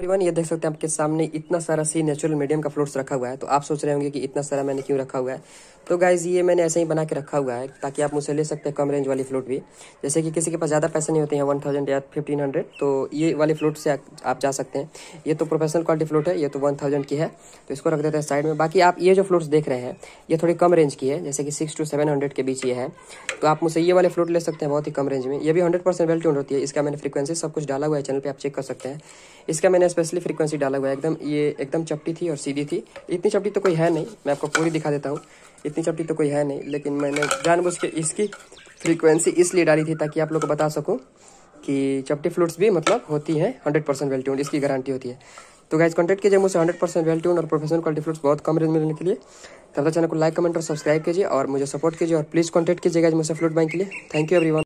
everyone ये देख सकते हैं आपके सामने इतना सारा सी नेचुरल मीडियम का फ्लोट्स रखा हुआ है तो आप सोच रहे होंगे कि इतना सारा मैंने क्यों रखा हुआ है तो गाइज ये मैंने ऐसे ही बना के रखा हुआ है ताकि आप मुझसे ले सकते हैं कम रेंज वाली फ्लोट भी जैसे कि किसी के पास ज़्यादा पैसे नहीं होते हैं वन थाउजेंड या फिफ्टीन हंड्रेड तो ये वाले फ्लोट से आप जा सकते हैं ये तो प्रोफेशनल क्वालिटी फ्लोट है ये तो वन थाउजेंड की है तो इसको रख देते हैं साइड में बाकी आप ये जो फ्लोट्स देख रहे हैं ये थोड़ी कम रेंज की है जैसे कि सिक्स टू सेवन हंड्रेड के बीच ये है तो आप मुझसे ये वाले फ्लोट ले सकते हैं बहुत ही कम रेंज में ये भी हंड्रेड परसेंट वेल होती है इसका मैंने फ्रीक्वेंसी सब कुछ डाला हुआ है चैनल पर आप चेक कर सकते हैं इसका मैंने स्पेशली फ्रीक्वेंसी डाला हुआ है एकदम ये एकदम चपटी थी और सीधी थी इतनी चपटी तो कोई है नहीं मैं आपको पूरी दिखा देता हूँ इतनी चपटी तो कोई है नहीं लेकिन मैंने जानबूझ के इसकी फ्रीक्वेंसी इसलिए डाली थी ताकि आप लोग को बता सकूँ कि चपटी फ्लूट्स भी मतलब होती हैं हंड्रेड परसेंट वेल्ट्यून इसकी गारंटी होती है तो गाइज कॉन्टेक्ट कीजिए मुझसे हंड्रेड परसेंट वेल्ट्यून और प्रोफेशनल क्वालिटी फ्लूट्स बहुत कम रेंज मिलने के लिए तब तक चैनल को लाइक कमेंट और सब्सक्राइब कीजिए और मुझे सपोर्ट कीजिए और प्लीज़ कॉन्टेक्ट कीजिए गाइज मुझसे फ्लूट बैंक के लिए थैंक यू एवरी